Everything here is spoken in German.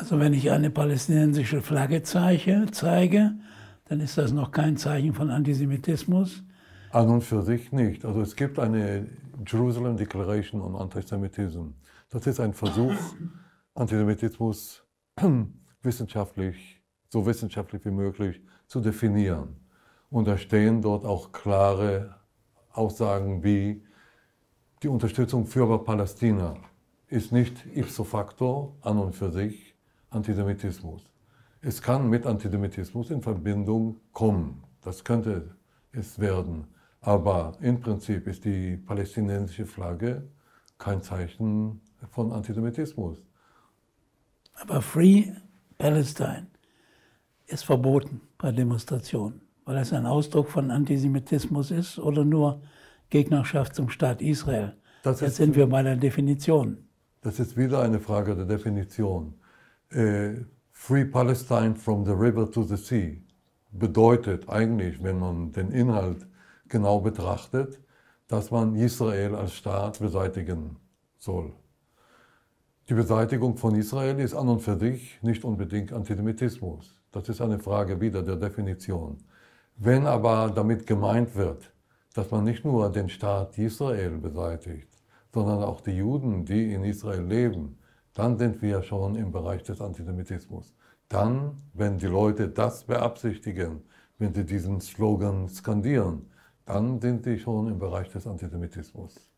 Also wenn ich eine palästinensische Flagge zeige, zeige, dann ist das noch kein Zeichen von Antisemitismus. An und für sich nicht. Also es gibt eine Jerusalem Declaration on Antisemitism. Das ist ein Versuch, Antisemitismus wissenschaftlich, so wissenschaftlich wie möglich zu definieren. Und da stehen dort auch klare Aussagen wie die Unterstützung für Palästina ist nicht ipso facto an und für sich Antisemitismus. Es kann mit Antisemitismus in Verbindung kommen. Das könnte es werden. Aber im Prinzip ist die palästinensische Flagge kein Zeichen von Antisemitismus. Aber Free Palestine ist verboten bei Demonstrationen, weil es ein Ausdruck von Antisemitismus ist oder nur Gegnerschaft zum Staat Israel. Das Jetzt ist, sind wir bei der Definition. Das ist wieder eine Frage der Definition. Äh, Free Palestine from the River to the Sea bedeutet eigentlich, wenn man den Inhalt genau betrachtet, dass man Israel als Staat beseitigen soll. Die Beseitigung von Israel ist an und für sich nicht unbedingt Antisemitismus. Das ist eine Frage wieder der Definition. Wenn aber damit gemeint wird, dass man nicht nur den Staat Israel beseitigt, sondern auch die Juden, die in Israel leben, dann sind wir schon im Bereich des Antisemitismus. Dann, wenn die Leute das beabsichtigen, wenn sie diesen Slogan skandieren, dann sind sie schon im Bereich des Antisemitismus.